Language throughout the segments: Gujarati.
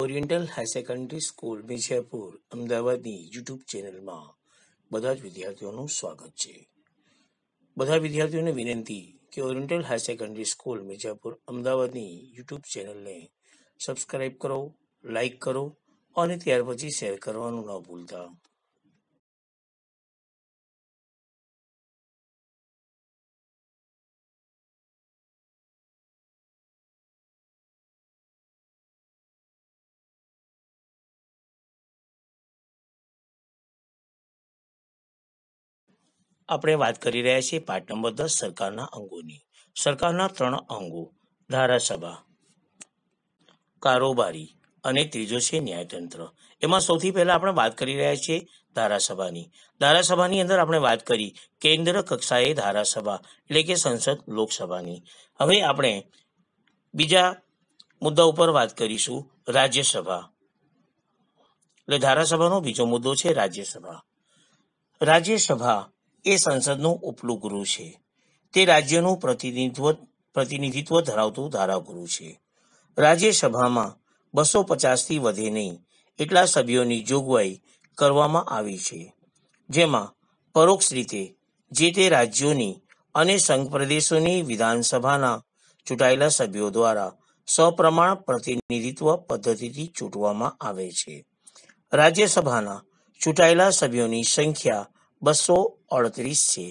oriental high secondary school Vijaypur અમદાવાદની યુટ્યુબ ચેનલમાં બધા જ વિદ્યાર્થીઓનું સ્વાગત છે બધા વિદ્યાર્થીઓને વિનંતી કે oriental high secondary school Mirzapur અમદાવાદની યુટ્યુબ ચેનલને સબસ્ક્રાઈબ કરો લાઇક કરો અને ત્યાર પછી શેર કરવાનું ન ભૂલતા આપણે વાત કરી રહ્યા છીએ પાઠ નંબર દસ સરકારના અંગોની સરકારના ત્રણ અંગો ધારાસભા કારોબારી અને ત્રીજો છે ન્યાયતંત્ર એમાં સૌથી પહેલા આપણે વાત કરી રહ્યા છીએ ધારાસભાની ધારાસભાની અંદર આપણે વાત કરી કેન્દ્ર કક્ષાએ ધારાસભા એટલે કે સંસદ લોકસભાની હવે આપણે બીજા મુદ્દા ઉપર વાત કરીશું રાજ્યસભા એટલે ધારાસભાનો બીજો મુદ્દો છે રાજ્યસભા રાજ્યસભા એ સંસદનું ઉપલું ગુરુ છે તે રાજ્યનું પ્રતિનિધિત્વ પ્રતિનિધિત્વ ધરાવતું ધારાગૃહ છે રાજ્યસભામાં બસો પચાસથી વધે નહીં એટલા સભ્યોની જોગવાઈ કરવામાં આવી છે જેમાં પરોક્ષ રીતે જે તે રાજ્યોની અને સંઘ પ્રદેશોની વિધાનસભાના ચૂંટાયેલા સભ્યો દ્વારા સપ્રમાણ પ્રતિનિધિત્વ પદ્ધતિથી ચૂંટવામાં આવે છે રાજ્યસભાના ચૂંટાયેલા સભ્યોની સંખ્યા બસો અડત્રીસ છે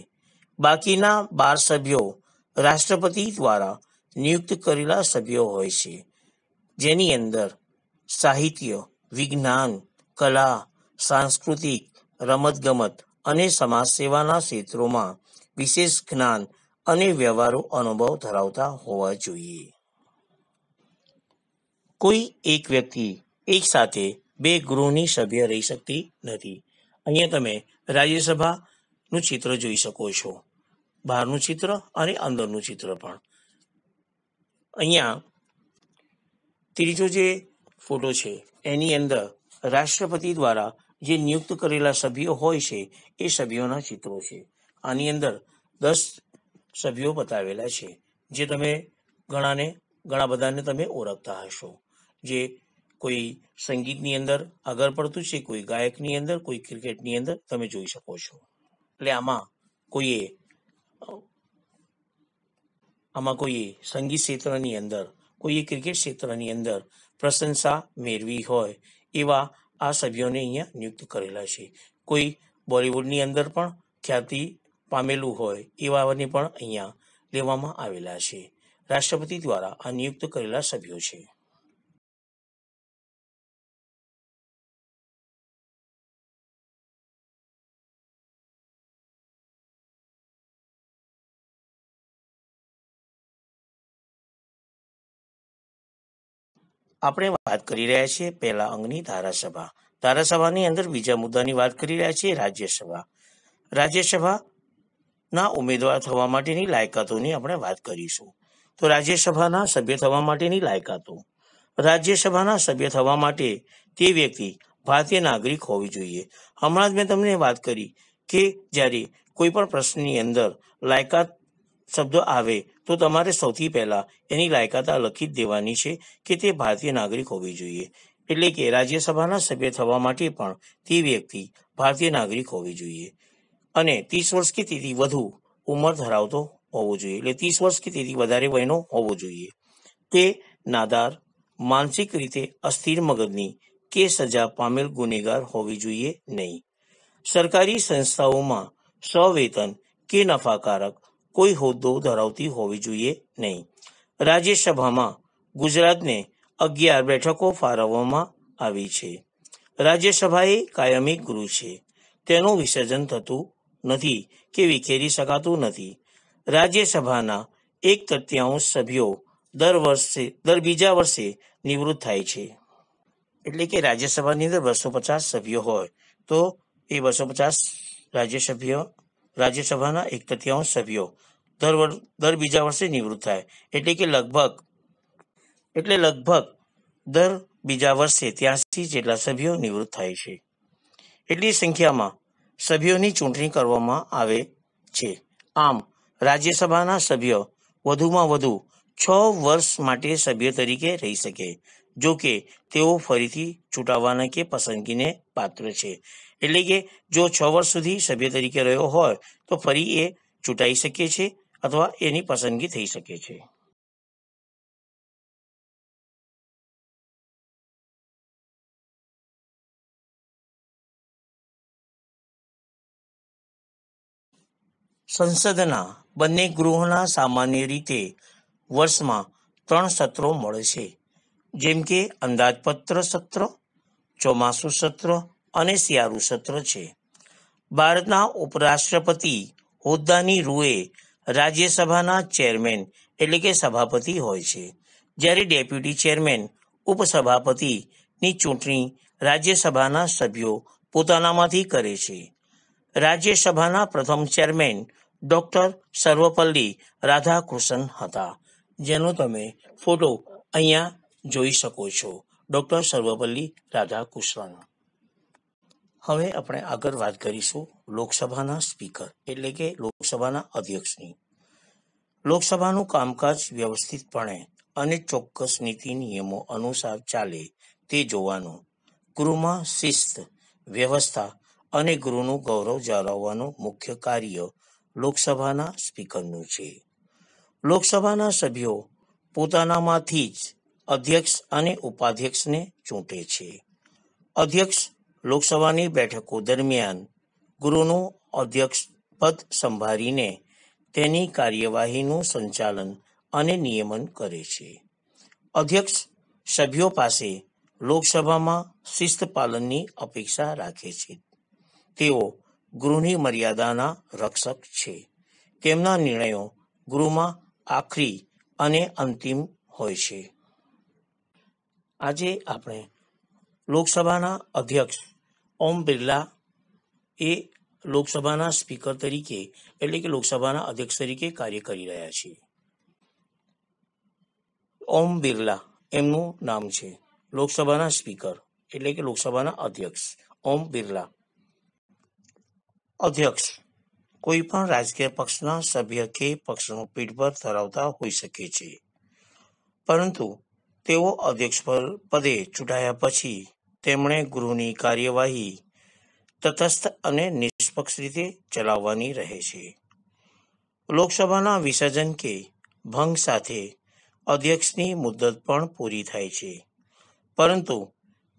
બાકીના બાર સભ્યો રાષ્ટ્રપતિ દ્વારા નિયુક્ત કરેલા સભ્યો હોય છે જેની અંદર સાહિત્ય વિજ્ઞાન કલા સાંસ્કૃતિક રમતગમત અને સમાજ સેવાના ક્ષેત્રોમાં વિશેષ જ્ઞાન અને વ્યવહારો અનુભવ ધરાવતા હોવા જોઈએ કોઈ એક વ્યક્તિ એક સાથે બે ગૃહની સભ્ય રહી શકતી નથી અહીંયા તમે રાજ્યસભાનું ચિત્ર જોઈ શકો છો બહારનું ચિત્ર અને અંદરનું ચિત્ર પણ અહીંયા ત્રીજો જે ફોટો છે એની અંદર રાષ્ટ્રપતિ દ્વારા જે નિયુક્ત કરેલા સભ્યો હોય છે એ સભ્યોના ચિત્રો છે આની અંદર દસ સભ્યો બતાવેલા છે જે તમે ઘણાને ઘણા બધાને તમે ઓળખતા હશો જે કોઈ સંગીતની અંદર આગળ પડતું છે કોઈ ગાયકની અંદર કોઈ ક્રિકેટની અંદર તમે જોઈ શકો છો એટલે આમાં કોઈએ આમાં કોઈએ સંગીત ક્ષેત્રની અંદર કોઈએ ક્રિકેટ ક્ષેત્રની અંદર પ્રશંસા મેળવી હોય એવા આ સભ્યોને અહીંયા નિયુક્ત કરેલા છે કોઈ બોલિવૂડની અંદર પણ ખ્યાતિ પામેલું હોય એવાને પણ અહીંયા લેવામાં આવેલા છે રાષ્ટ્રપતિ દ્વારા આ નિયુક્ત કરેલા સભ્યો છે આપણે વાત કરી રહ્યા છીએ પહેલા અંગની ધારાસભા ધારાસભાની અંદર બીજા મુદ્દાની વાત કરી રહ્યા છીએ રાજ્યસભા રાજ્યસભાના ઉમેદવાર થવા માટેની લાયકાતોની આપણે વાત કરીશું તો રાજ્યસભાના સભ્ય થવા માટેની લાયકાતો રાજ્યસભાના સભ્ય થવા માટે તે વ્યક્તિ ભારતીય નાગરિક હોવી જોઈએ હમણાં જ મેં તમને વાત કરી કે જ્યારે કોઈ પણ પ્રશ્નની અંદર લાયકાત શબ્દ આવે તો તમારે સૌથી પહેલાં એની લાયકાત લખી દેવાની છે કે તે ભારતીય નાગરિક હોવી જોઈએ એટલે કે રાજ્યસભાના સભ્ય થવા માટે પણ તે વ્યક્તિ ભારતીય નાગરિક હોવી જોઈએ અને ત્રીસ વર્ષ કે તેથી વધુ ઉંમર ધરાવતો હોવો જોઈએ એટલે ત્રીસ વર્ષ કે તેથી વધારે વયનો હોવો જોઈએ તે નાદાર માનસિક રીતે અસ્થિર મગજની કે સજા પામેલ ગુનેગાર હોવી જોઈએ નહીં સરકારી સંસ્થાઓમાં સવેતન કે નફાકારક કોઈ હોદ્દો ધરાવતી હોવી જોઈએ નહીં રાજ્યસભામાં ગુજરાતને અગિયાર બેઠકો ફાળવવામાં આવી છે રાજ્યસભા એ કાયમી ગૃહ છે તેનું વિસર્જન થતું નથી કે વિખેરી શકાતું નથી રાજ્યસભાના એક તૃતીયાંશ સભ્યો દર વર્ષે દર બીજા વર્ષે નિવૃત્ત થાય છે એટલે કે રાજ્યસભાની અંદર બસો પચાસ સભ્યો હોય તો એ બસો પચાસ રાજ્યસભ્ય રાજ્યસભાના એક તૃતીયાંશ સભ્યો દર દર બીજા વર્ષે નિવૃત્ત થાય એટલે કે લગભગ એટલે લગભગ દર બીજા વર્ષે ત્યાંસી જેટલા સભ્યો નિવૃત્ત થાય છે એટલી સંખ્યામાં સભ્યોની ચૂંટણી કરવામાં આવે છે આમ રાજ્યસભાના સભ્ય વધુમાં વધુ છ વર્ષ માટે સભ્ય તરીકે રહી શકે જો કે તેઓ ફરીથી ચૂંટાવાના કે પસંદગીને પાત્ર છે એટલે કે જો છ વર્ષ સુધી સભ્ય તરીકે રહ્યો હોય તો ફરી એ ચૂંટાઈ શકે છે અથવા એની પસંદગી થઈ શકે છે સંસદના બંને ગૃહોના સામાન્ય રીતે વર્ષમાં ત્રણ સત્રો મળે છે જેમ કે અંદાજપત્ર સત્ર ચોમાસું સત્ર અને શિયાળુ સત્ર છે ભારતના ઉપરાષ્ટ્રપતિ હોદ્દાની રૂએ રાજ્યસભાના ચેરમેન એટલે કે સભાપતિ હોય છે જ્યારે ડેપ્યુટી ચેરમેન ઉપસભાપતિની ચૂંટણી રાજ્યસભાના સભ્યો પોતાનામાંથી કરે છે રાજ્યસભાના પ્રથમ ચેરમેન ડોક્ટર સર્વપલ્લી રાધાકૃષ્ણન હતા જેનો તમે ફોટો અહીંયા જોઈ શકો છો ડોક્ટર સર્વપલ્લી રાધાકૃષ્ણન હવે આપણે આગળ વાત કરીશું લોકસભાના સ્પીકર એટલે કે લોકસભાના અધ્યક્ષની લોકસભાનું કામકાજ વ્યવસ્થિતપણે અને ચોક્કસ નીતિ નિયમો અનુસાર ચાલે તે જોવાનું ગૃહમાં શિસ્ત વ્યવસ્થા અને ગૃહનું ગૌરવ જાળવવાનું મુખ્ય કાર્ય લોકસભાના સ્પીકરનું છે લોકસભાના સભ્યો પોતાનામાંથી જ અધ્યક્ષ અને ઉપાધ્યક્ષને ચૂંટે છે અધ્યક્ષ લોકસભાની બેઠકો દરમિયાન ગૃહનું અધ્યક્ષપદ સંભાળીને તેની કાર્યવાહીનું સંચાલન અને નિયમન કરે છે અધ્યક્ષ સભ્યો પાસે લોકસભામાં શિસ્ત પાલનની અપેક્ષા રાખે છે તેઓ ગૃહની મર્યાદાના રક્ષક છે તેમના નિર્ણયો ગૃહમાં આખરી અને અંતિમ હોય છે આજે આપણે લોકસભાના અધ્યક્ષ ઓમ બિરલા એ લોકસભાના સ્પીકર તરીકે એટલે કે લોકસભાના અધ્યક્ષ તરીકે કાર્ય કરી રહ્યા છે ઓમ બિરલા એમનું નામ છે લોકસભાના સ્પીકર એટલે કે લોકસભાના અધ્યક્ષ ઓમ બિરલા અધ્યક્ષ કોઈ પણ રાજકીય પક્ષના સભ્ય કે પક્ષનો પીઠભર ધરાવતા હોઈ શકે છે પરંતુ તેઓ અધ્યક્ષ પર પદે ચૂંટાયા પછી તેમણે ગૃહની કાર્યવાહી તટસ્થ અને નિષ્પક્ષ રીતે ચલાવવાની રહે છે લોકસભાના વિસર્જન કે ભંગ સાથે અધ્યક્ષની મુદ્દત પણ પૂરી થાય છે પરંતુ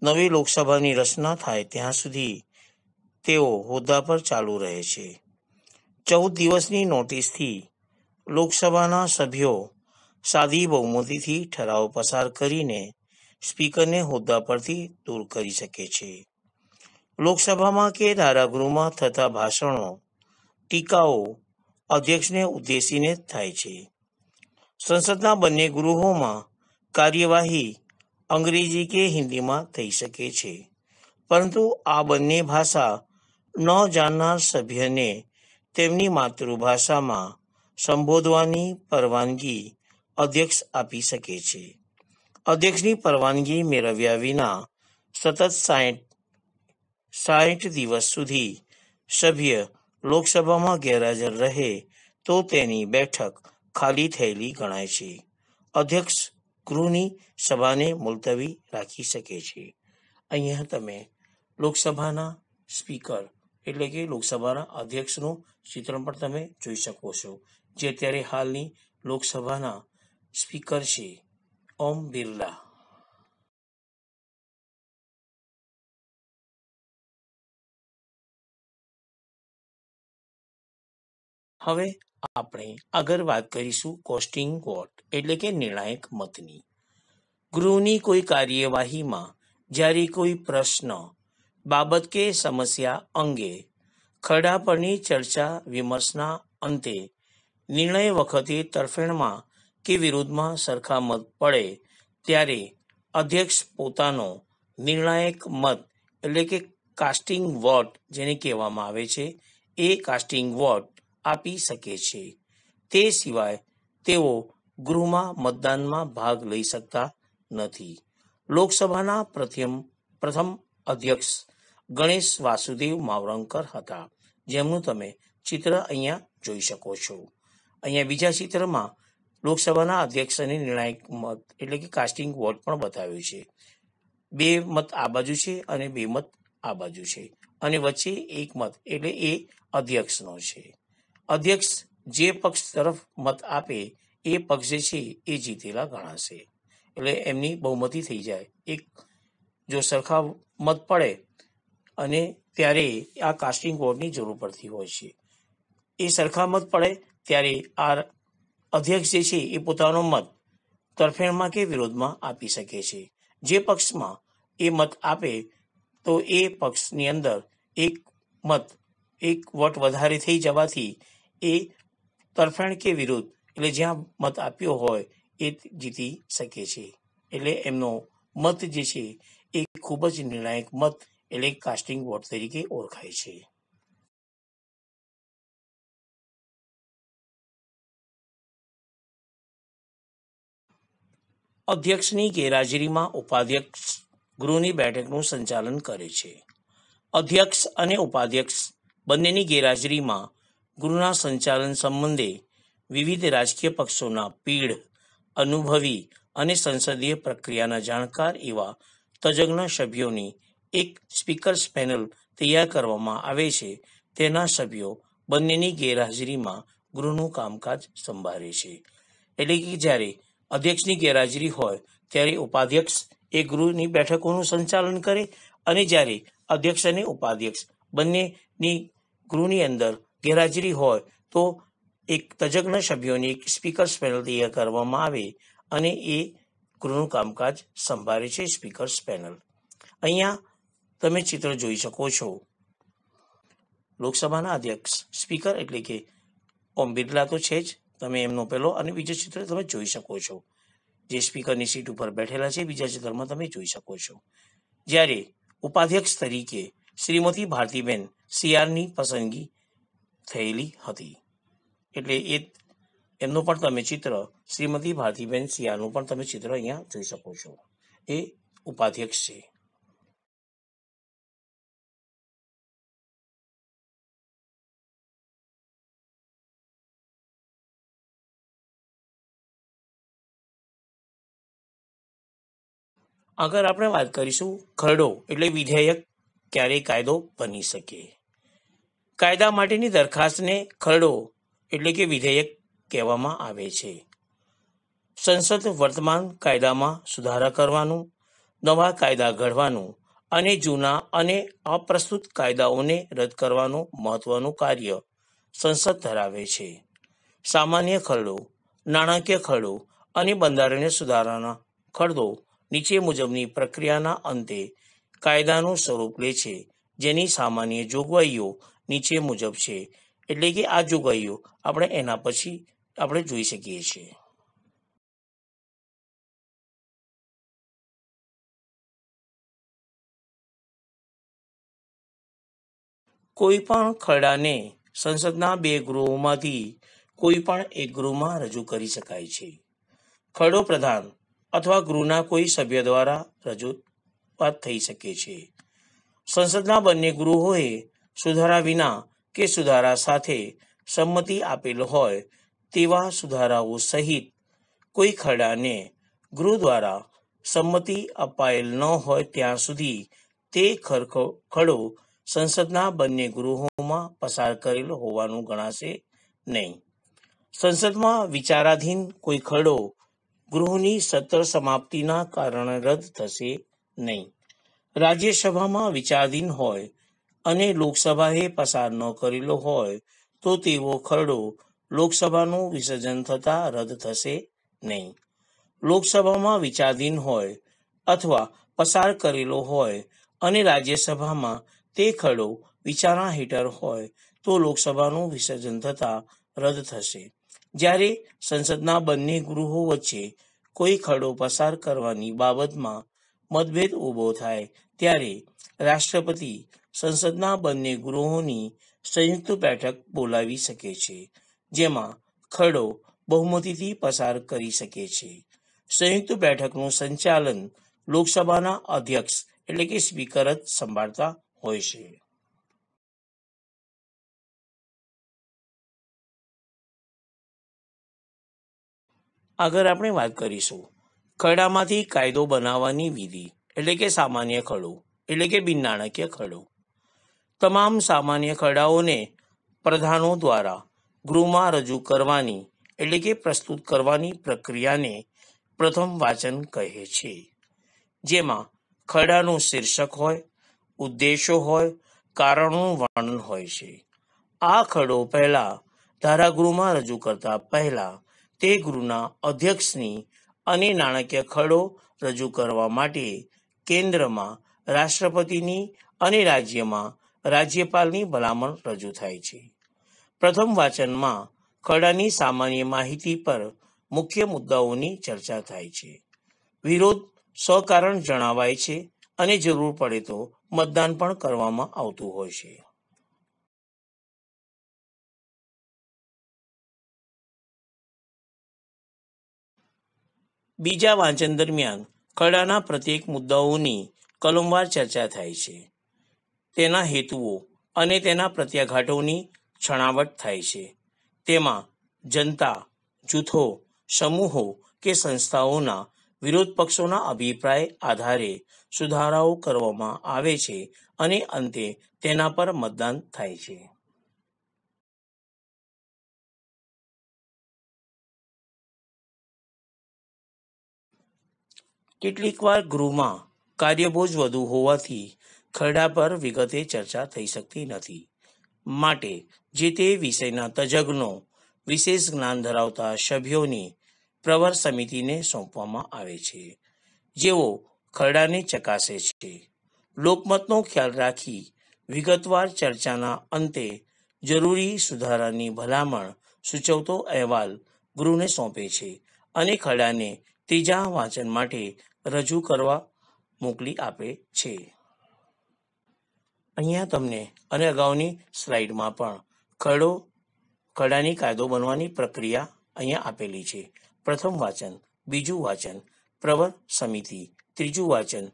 નવી લોકસભાની રચના થાય ત્યાં સુધી તેઓ હોદ્દા પર ચાલુ રહે છે ચૌદ દિવસની નોટિસથી લોકસભાના સભ્યો સાદી બહુમતીથી ઠરાવ પસાર કરીને સ્પીકરને હોદ્દા પરથી દૂર કરી શકે છે લોકસભામાં કે ધારાગૃહમાં થતા ભાષણો ટીકાઓ અધ્યક્ષને ઉદ્દેશીને થાય છે સંસદના બંને ગૃહોમાં કાર્યવાહી અંગ્રેજી કે હિન્દીમાં થઈ શકે છે પરંતુ આ બંને ભાષા ન જાણનાર સભ્યને તેમની માતૃભાષામાં સંબોધવાની પરવાનગી અધ્યક્ષ આપી શકે છે અધ્યક્ષની પરવાનગી મેળવ્યા વિના સતત સાઠ દિવસ સુધી સભ્ય લોકસભામાં ગેરહાજર રહે તો તેની બેઠક ખાલી થયેલી ગણાય છે અધ્યક્ષ ગૃહની સભાને મુલતવી રાખી શકે છે અહીંયા તમે લોકસભાના સ્પીકર એટલે કે લોકસભાના અધ્યક્ષનું ચિત્રણ પણ તમે જોઈ શકો છો જે અત્યારે હાલની લોકસભાના સ્પીકર છે ઓમ બિરલા હવે આપણે આગળ વાત કરીશું કોસ્ટિંગ વોટ એટલે કે નિર્ણાયક મતની ગૃહની કોઈ કાર્યવાહીમાં જ્યારે કોઈ પ્રશ્ન બાબત કે સમસ્યા અંગે ખરડા પરની ચર્ચા વિમર્શના અંતે નિર્ણય વખતે તરફેણમાં કે વિરોધમાં સરખા મત પડે ત્યારે અધ્યક્ષ પોતાનો નિર્ણાયક મત એટલે કે કાસ્ટિંગ વોટ જેને કહેવામાં આવે છે એ કાસ્ટિંગ વોટ આપી શકે છે તે સિવાય તેઓ ગૃહમાં મતદાનમાં ભાગ લઈ શકતા નથી લોકસભાના પ્રથમ પ્રથમ અધ્યક્ષ ગણેશ વાસુદેવ માવરંકર હતા જેમનું તમે ચિત્ર અહીંયા જોઈ શકો છો અહીંયા બીજા ચિત્રમાં લોકસભાના અધ્યક્ષને નિર્ણાયક મત એટલે કે કાસ્ટિંગ વોટ પણ બતાવ્યું છે બે મત આ બાજુ છે અને બે મત આ બાજુ છે અને વચ્ચે એક મત એટલે એ અધ્યક્ષનો છે અધ્યક્ષ જે પક્ષ તરફ મત આપે એ પક્ષ જે છે એ જીતેલા ગણાશે એટલે એમની બહુમતી થઈ જાય એક જો સરખા મત પડે અને ત્યારે આ કાસ્ટિંગ વોટની જરૂર પડતી હોય છે એ સરખા મત પડે ત્યારે આ અધ્યક્ષ જે છે એ પોતાનો મત તરફેણમાં કે વિરોધમાં આપી શકે છે જે પક્ષમાં એ મત આપે તો એ પક્ષની અંદર એક મત એક વોટ વધારે થઈ જવાથી એ તરફેણ કે વિરોધ એટલે જ્યાં મત આપ્યો હોય એ જીતી શકે છે એટલે એમનો મત જે છે એ ખૂબ જ નિર્ણાયક મત એટલે કાસ્ટિંગ વોટ તરીકે ઓળખાય છે અધ્યક્ષની ગેરહાજરીમાં ઉપાધ્યક્ષ ગૃહની બેઠકનું સંચાલન કરે છે અધ્યક્ષ અને ઉપાધ્યક્ષ બંનેની ગેરહાજરીમાં ગૃહના સંચાલન સંબંધે વિવિધ રાજકીય પક્ષોના પીઢ અનુભવી અને સંસદીય પ્રક્રિયાના જાણકાર એવા તજજ્ઞ સભ્યોની એક સ્પીકર્સ પેનલ તૈયાર કરવામાં આવે છે તેના સભ્યો બંનેની ગેરહાજરીમાં ગૃહનું કામકાજ સંભાળે છે એટલે કે જ્યારે અધ્યક્ષની ગેરહાજરી હોય ત્યારે ઉપાધ્યક્ષ એ ગૃહની બેઠકોનું સંચાલન કરે અને જ્યારે અધ્યક્ષ અને ઉપાધ્યક્ષ બંનેની ગૃહની અંદર ગેરહાજરી હોય તો એક તજજ્ઞ સભ્યોની એક સ્પીકર્સ પેનલ તૈયાર કરવામાં આવે અને એ ગૃહનું કામકાજ સંભાળે છે સ્પીકર્સ પેનલ અહીંયા તમે ચિત્ર જોઈ શકો છો લોકસભાના અધ્યક્ષ સ્પીકર એટલે કે ઓમ બિરલા તો છે જ તમે એમનો પહેલો અને બીજો ચિત્ર તમે જોઈ શકો છો જે સ્પીકરની સીટ ઉપર બેઠેલા છે બીજા ચિત્રમાં તમે જોઈ શકો છો જ્યારે ઉપાધ્યક્ષ તરીકે શ્રીમતી ભારતીબેન સીઆરની પસંદગી થયેલી હતી એટલે એ એમનું પણ તમે ચિત્ર શ્રીમતી ભારતીબેન સીઆરનું પણ તમે ચિત્ર અહીંયા જોઈ શકો છો એ ઉપાધ્યક્ષ છે આગળ આપણે વાત કરીશું ખરડો એટલે વિધેયક ક્યારે કાયદો બની શકે કાયદા માટેની દરખાસ્તને ખરડો એટલે કે વિધેયક કહેવામાં આવે છે સંસદ વર્તમાન કાયદામાં સુધારા કરવાનું નવા કાયદા ઘડવાનું અને જૂના અને અપ્રસ્તુત કાયદાઓને રદ કરવાનું મહત્વનું કાર્ય સંસદ ધરાવે છે સામાન્ય ખરડો નાણાકીય ખરડો અને બંધારણીય સુધારાના ખરડો નીચે મુજબની પ્રક્રિયાના અંતે કાયદાનું સ્વરૂપ લે છે જેની સામાન્ય જોગવાઈઓ નીચે મુજબ છે એટલે કે આ જોગવાઈઓ આપણે એના પછી આપણે જોઈ શકીએ છીએ કોઈપણ ખરડાને સંસદના બે ગૃહોમાંથી કોઈ પણ એક ગૃહમાં રજૂ કરી શકાય છે ખરડો પ્રધાન અથવા ગૃહના કોઈ સભ્ય દ્વારા રજૂઆત થઈ શકે છે સંસદના બંને ગૃહોએ સુધારા વિના કે સુધારા સાથે સંમતિ આપેલ હોય તેવા સુધારાઓ સહિત કોઈ ખરડાને ગૃહ દ્વારા સંમતિ અપાયેલ ન હોય ત્યાં સુધી તે ખરડો સંસદના બંને ગૃહોમાં પસાર કરેલો હોવાનું ગણાશે નહીં સંસદમાં વિચારાધીન કોઈ ખરડો ગૃહની સત્ર સમાપ્તિના કારણે રદ થશે નહીં રાજ્યસભામાં વિચારધીન હોય અને લોકસભાએ પસાર ન કરેલો હોય તો તેવો ખરડો લોકસભાનું વિસર્જન થતાં રદ થશે નહીં લોકસભામાં વિચારધીન હોય અથવા પસાર કરેલો હોય અને રાજ્યસભામાં તે ખરડો વિચારણા હેઠળ હોય તો લોકસભાનું વિસર્જન થતાં રદ થશે જ્યારે સંસદના બંને ગૃહો વચ્ચે કોઈ ખરડો પસાર કરવાની બાબતમાં મતભેદ ઊભો થાય ત્યારે રાષ્ટ્રપતિ સંસદના બંને ગૃહોની સંયુક્ત બેઠક બોલાવી શકે છે જેમાં ખરડો બહુમતીથી પસાર કરી શકે છે સંયુક્ત બેઠકનું સંચાલન લોકસભાના અધ્યક્ષ એટલે કે સ્પીકર જ સંભાળતા હોય છે આગળ આપણે વાત કરીશું ખરડામાંથી કાયદો બનાવવાની વિધિ એટલે કે સામાન્ય ખરડો એટલે કે બિન નાણાકીય ખરડો તમામ સામાન્ય ખરડાઓને પ્રધાનો દ્વારા ગૃહમાં રજૂ કરવાની એટલે કે પ્રસ્તુત કરવાની પ્રક્રિયાને પ્રથમ વાચન કહે છે જેમાં ખરડાનું શીર્ષક હોય ઉદ્દેશો હોય કારણો વર્ણન હોય છે આ ખરડો પહેલાં ધારાગૃહમાં રજૂ કરતા પહેલાં તે ગૃહના અધ્યક્ષની અને નાણાકીય ખરડો રજૂ કરવા માટે કેન્દ્રમાં રાષ્ટ્રપતિની અને રાજ્યમાં રાજ્યપાલની ભલામણ રજૂ થાય છે પ્રથમ વાંચનમાં ખરડાની સામાન્ય માહિતી પર મુખ્ય મુદ્દાઓની ચર્ચા થાય છે વિરોધ સહકારણ જણાવાય છે અને જરૂર પડે તો મતદાન પણ કરવામાં આવતું હોય છે બીજા વાંચન દરમિયાન કળાના પ્રત્યેક મુદ્દાઓની કલમવાર ચર્ચા થાય છે તેના હેતુઓ અને તેના પ્રત્યાઘાટોની છણાવટ થાય છે તેમાં જનતા જૂથો સમૂહો કે સંસ્થાઓના વિરોધ પક્ષોના અભિપ્રાય આધારે સુધારાઓ કરવામાં આવે છે અને અંતે તેના પર મતદાન થાય છે કેટલીકવાર ગૃહમાં કાર્યબોજ વધુ હોવાથી ખરડા પર વિગતે ચર્ચા થઈ શકતી નથી માટે જે તે વિષયના તજજ્ઞો વિશેષ જ્ઞાન ધરાવતા સભ્યોની પ્રવર સમિતિને સોંપવામાં આવે છે જેઓ ખરડાને ચકાસે છે લોકમતનો ખ્યાલ રાખી વિગતવાર ચર્ચાના અંતે જરૂરી સુધારાની ભલામણ સૂચવતો અહેવાલ ગૃહને સોંપે છે અને ખરડાને ત્રીજા વાંચન માટે રજૂ કરવા મોકલી આપે છે અહીંયા તમને અને અગાઉની સ્લાઇડમાં પણ ખરડો ખરડાની કાયદો બનવાની પ્રક્રિયા અહીંયા આપેલી છે પ્રથમ વાચન બીજું વાંચન પ્રવર સમિતિ ત્રીજું વાંચન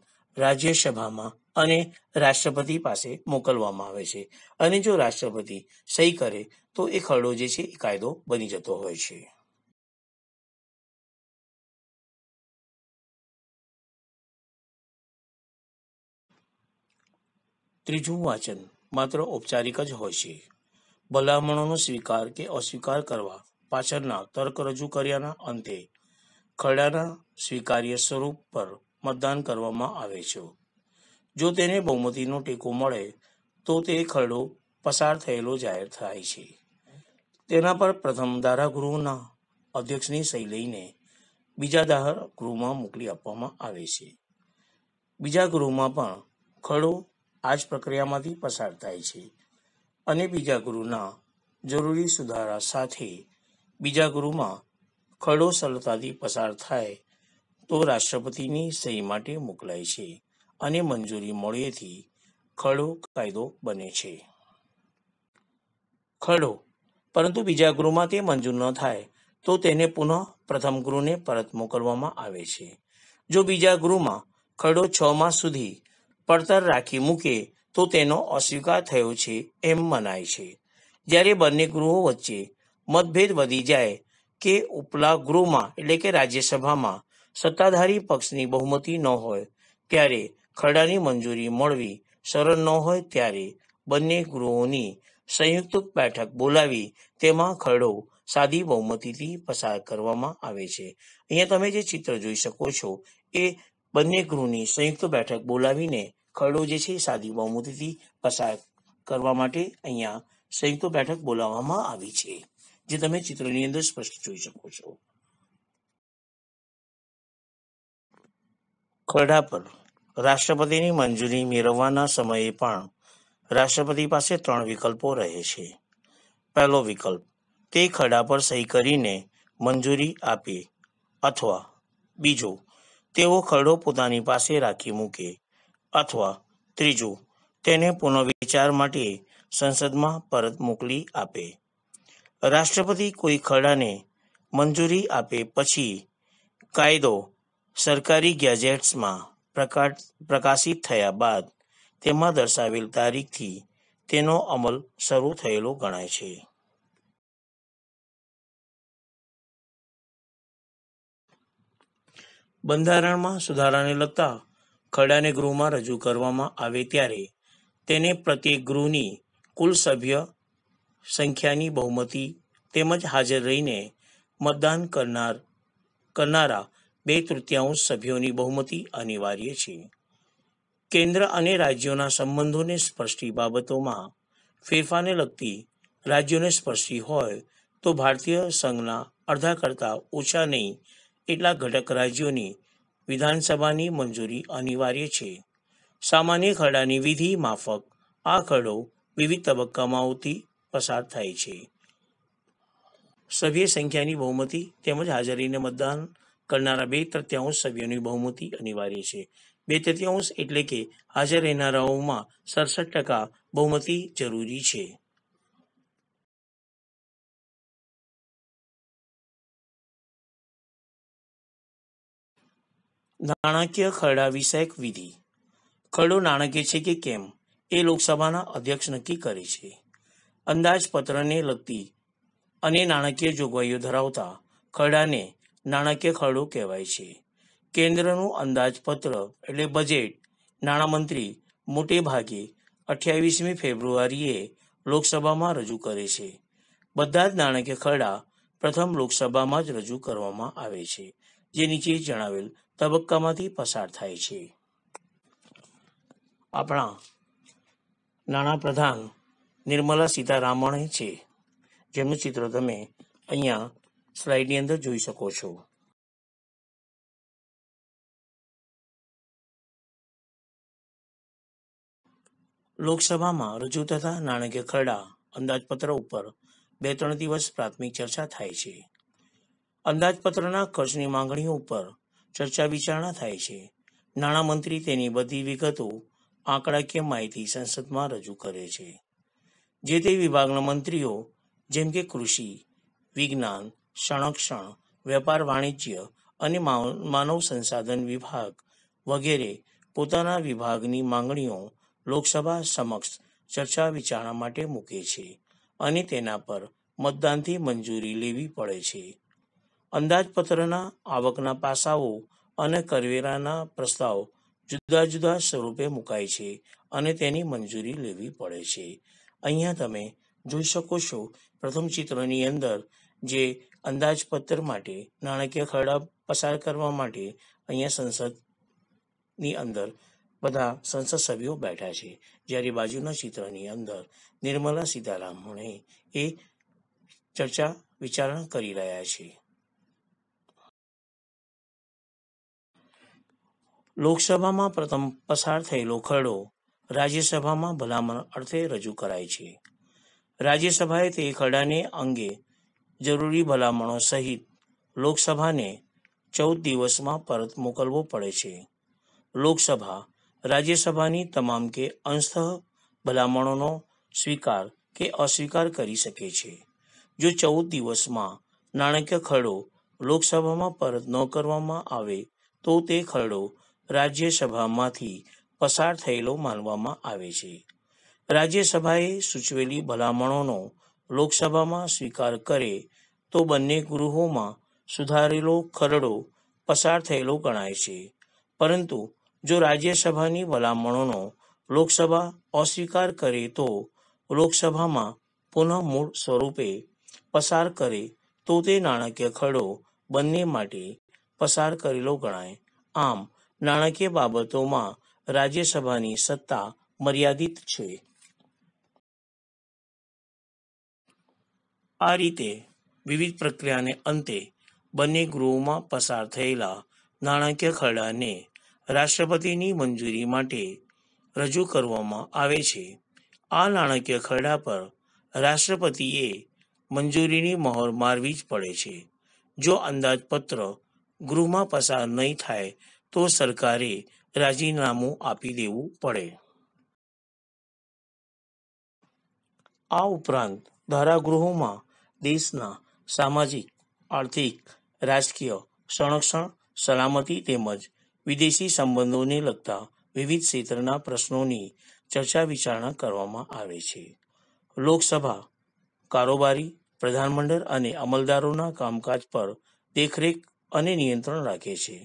રાજ્યસભામાં અને રાષ્ટ્રપતિ પાસે મોકલવામાં આવે છે અને જો રાષ્ટ્રપતિ સહી કરે તો એ ખરડો જે છે એ કાયદો બની જતો હોય છે ત્રીજું વાંચન માત્ર ઔપચારિક જ હોય છે ભલામણોનો સ્વીકાર કે અસ્વીકાર કરવા પાછળના તર્ક રજૂ કર્યાના અંતે ખરડાના સ્વીકાર્ય સ્વરૂપ પર મતદાન કરવામાં આવે છે જો તેને બહુમતીનો ટેકો મળે તો તે ખરડો પસાર થયેલો જાહેર થાય છે તેના પર પ્રથમ ધારાગૃહના અધ્યક્ષની સહી લઈને બીજા ધારાગૃહમાં મોકલી આપવામાં આવે છે બીજા ગૃહમાં પણ ખરડો આ જ પ્રક્રિયામાંથી પસાર થાય છે અને બીજા ગુરુના જરૂરી સુધારા સાથે બીજા ગુરુમાં ખડો સરળતાથી પસાર થાય તો રાષ્ટ્રપતિની સહી માટે મોકલાય છે અને મંજૂરી મળેથી ખડો કાયદો બને છે ખડો પરંતુ બીજા ગૃહમાં તે મંજૂર ન થાય તો તેને પુનઃ પ્રથમ ગૃહને પરત મોકલવામાં આવે છે જો બીજા ગૃહમાં ખડો છ માસ સુધી પડતર રાખી મૂકે તો તેનો અસ્વીકાર થયો છે એમ મનાય છે જ્યારે બંને ગૃહો વચ્ચે મતભેદ વધી જાય કે ઉપલા ગૃહમાં એટલે કે રાજ્યસભામાં સત્તાધારી પક્ષની બહુમતી ન હોય ત્યારે ખરડાની મંજૂરી મળવી સરળ ન હોય ત્યારે બંને ગૃહોની સંયુક્ત બેઠક બોલાવી તેમાં ખરડો સાદી બહુમતીથી પસાર કરવામાં આવે છે અહીંયા તમે જે ચિત્ર જોઈ શકો છો એ બંને ગૃહની સંયુક્ત બેઠક બોલાવીને ખરડો જે છે સાદી બહુમતીથી પસાર કરવા માટે અહીંયા સંયુક્ત બેઠક બોલાવવામાં આવી છે જે તમે ચિત્રની અંદર સ્પષ્ટ જોઈ શકો છો ખરડા પર રાષ્ટ્રપતિની મંજૂરી મેળવવાના સમયે પણ રાષ્ટ્રપતિ પાસે ત્રણ વિકલ્પો રહે છે પહેલો વિકલ્પ તે ખરડા પર સહી કરીને મંજૂરી આપે અથવા બીજો તેઓ ખરડો પોતાની પાસે રાખી મૂકે અથવા ત્રીજું તેને પુનઃવિચાર માટે સંસદમાં પરત મોકલી આપે રાષ્ટ્રપતિ કોઈ ખરડાને મંજૂરી આપે પછી કાયદો સરકારી ગેજેટ્સમાં પ્રકાશિત થયા બાદ તેમાં દર્શાવેલ તારીખથી તેનો અમલ શરૂ થયેલો ગણાય છે બંધારણમાં સુધારાને લગતા ખરડાને ગૃહમાં રજૂ કરવામાં આવે ત્યારે તેને પ્રત્યેક ગૃહની કુલ સભ્ય સંખ્યાની બહુમતી તેમજ હાજર રહીને મતદાન કરનાર કરનારા બે તૃતીયાંશ સભ્યોની બહુમતી અનિવાર્ય છે કેન્દ્ર અને રાજ્યોના સંબંધોને સ્પર્શતી બાબતોમાં ફેરફારને લગતી રાજ્યોને સ્પર્શી હોય તો ભારતીય સંઘના અડધા કરતાં ઓછા નહીં એટલા ઘટક રાજ્યોની વિધાનસભાની મંજૂરી અનિવાર્ય છે સામાન્ય ખરડાની વિધિ માફક આ ખરડો વિવિધ તબક્કામાં પસાર થાય છે સભ્ય સંખ્યાની બહુમતી તેમજ હાજરીને મતદાન કરનારા બે તૃતીયાંશ સભ્યોની બહુમતી અનિવાર્ય છે બે તૃતીયાંશ એટલે કે હાજર રહેનારાઓમાં સડસઠ ટકા બહુમતી જરૂરી છે નાણાકીય ખરડા વિષયક વિધિ ખરડો નાણાકીય છે કે કેમ એ લોકસભાના અધ્યક્ષ નક્કી કરે છે અંદાજપત્રને લગતી અને નાણાકીય જોગવાઈઓ ધરાવતા ખરડાને નાણાકીય ખરડો કહેવાય છે કેન્દ્રનું અંદાજપત્ર એટલે બજેટ નાણામંત્રી મોટે ભાગે અઠ્યાવીસમી ફેબ્રુઆરીએ લોકસભામાં રજૂ કરે છે બધા જ નાણાકીય ખરડા પ્રથમ લોકસભામાં જ રજૂ કરવામાં આવે છે જે નીચે જણાવેલ તબક્કામાંથી પસાર થાય છે આપણા નાણાપ્રધાન નિર્મલા સીતારામણે છે જેમનું ચિત્ર તમે અહીંયા સ્લાઇડની અંદર જોઈ શકો છો લોકસભામાં રજૂ થતા નાણાકીય ખરડા અંદાજપત્ર ઉપર બે ત્રણ દિવસ પ્રાથમિક ચર્ચા થાય છે અંદાજપત્રના ખર્ચની માંગણીઓ ઉપર ચર્ચા વિચારણા થાય છે નાણામંત્રી તેની બધી વિગતો આંકડાકીય માહિતી સંસદમાં રજૂ કરે છે જે તે વિભાગના મંત્રીઓ જેમ કે કૃષિ વિજ્ઞાન સંરક્ષણ વેપાર વાણિજ્ય અને માનવ સંસાધન વિભાગ વગેરે પોતાના વિભાગની માંગણીઓ લોકસભા સમક્ષ ચર્ચા વિચારણા માટે મૂકે છે અને તેના પર મતદાનથી મંજૂરી લેવી પડે છે અંદાજપત્રના આવકના પાસાઓ અને કરવેરાના પ્રસ્તાવ જુદા જુદા સ્વરૂપે મુકાય છે અને તેની મંજૂરી લેવી પડે છે અહીંયા તમે જોઈ શકો છો પ્રથમ ચિત્રની અંદર જે અંદાજપત્ર માટે નાણાકીય ખરડા પસાર કરવા માટે અહીંયા સંસદની અંદર બધા સંસદ સભ્યો બેઠા છે જ્યારે બાજુના ચિત્રની અંદર નિર્મલા સીતારામણે એ ચર્ચા વિચારણા કરી રહ્યા છે લોકસભામાં પ્રથમ પસાર થયેલો ખરડો રાજ્યસભામાં ભલામણ અર્થે રજૂ કરાય છે રાજ્યસભાએ તે ખરડાને અંગે જરૂરી ભલામણો સહિત લોકસભાને ચૌદ દિવસમાં પરત મોકલવો પડે છે લોકસભા રાજ્યસભાની તમામ કે અંશત ભલામણોનો સ્વીકાર કે અસ્વીકાર કરી શકે છે જો ચૌદ દિવસમાં નાણાકીય ખરડો લોકસભામાં પરત ન કરવામાં આવે તો તે ખરડો રાજ્યસભામાંથી પસાર થયેલો માનવામાં આવે છે રાજ્યસભાએ સૂચવેલી ભલામણોનો લોકસભામાં સ્વીકાર કરે તો બંને ગૃહોમાં સુધારેલો ખરડો પસાર થયેલો ગણાય છે પરંતુ જો રાજ્યસભાની ભલામણોનો લોકસભા અસ્વીકાર કરે તો લોકસભામાં પુનઃ મૂળ સ્વરૂપે પસાર કરે તો તે નાણાકીય ખરડો બંને માટે પસાર કરેલો ગણાય આમ નાણાકીય બાબતોમાં રાજ્યસભાની સત્તા મર્યાદિત છે આ રીતે વિવિધ પ્રક્રિયાને અંતે બંને ગૃહોમાં પસાર થયેલા નાણાકીય ખરડાને રાષ્ટ્રપતિની મંજૂરી માટે રજૂ કરવામાં આવે છે આ નાણાકીય ખરડા પર રાષ્ટ્રપતિએ મંજૂરીની મહોર મારવી જ પડે છે જો અંદાજપત્ર ગૃહમાં પસાર નહીં થાય તો સરકારે રાજીનામું આપી દેવું પડે આ ઉપરાંત ધારાગૃહોમાં દેશના સામાજિક આર્થિક રાજકીય સંરક્ષણ સલામતી તેમજ વિદેશી સંબંધોને લગતા વિવિધ ક્ષેત્રના પ્રશ્નોની ચર્ચા વિચારણા કરવામાં આવે છે લોકસભા કારોબારી પ્રધાનમંડળ અને અમલદારોના કામકાજ પર દેખરેખ અને નિયંત્રણ રાખે છે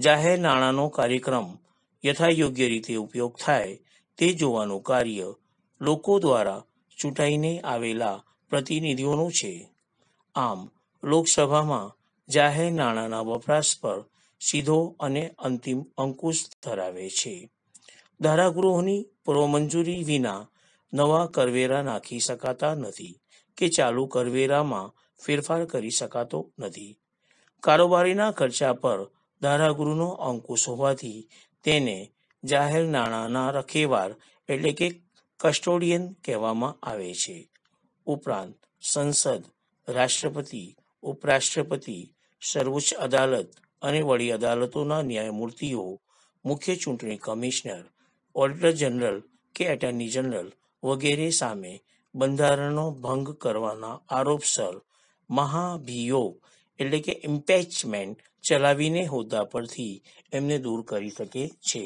જાહેર નાણાંનો કાર્યક્રમ યથાયોગ્ય રીતે ઉપયોગ થાય તે જોવાનું કાર્ય લોકો દ્વારા ચૂંટાઈને આવેલા પ્રતિનિધિઓનું છે આમ લોકસભામાં જાહેર નાણાંના વપરાશ પર સીધો અને અંતિમ અંકુશ ધરાવે છે ધારાગૃહોની પૂર્વમંજૂરી વિના નવા કરવેરા નાખી શકાતા નથી કે ચાલુ કરવેરામાં ફેરફાર કરી શકાતો નથી કારોબારીના ખર્ચા પર ધારાગૃહનો અંકુશ હોવાથી તેને જાહેર નાણાંના રખેવાર એટલે કે કસ્ટોડિયન કહેવામાં આવે છે ઉપરાંત સંસદ રાષ્ટ્રપતિ ઉપરાષ્ટ્રપતિ સર્વોચ્ચ અદાલત અને વડી અદાલતોના ન્યાયમૂર્તિઓ મુખ્ય ચૂંટણી કમિશનર ઓડિટર જનરલ કે એટર્ની જનરલ વગેરે સામે બંધારણનો ભંગ કરવાના આરોપસર મહાભિયોગ એટલે કે ઇમ્પેચમેન્ટ ચલાવીને હોદ્દા પરથી એમને દૂર કરી શકે છે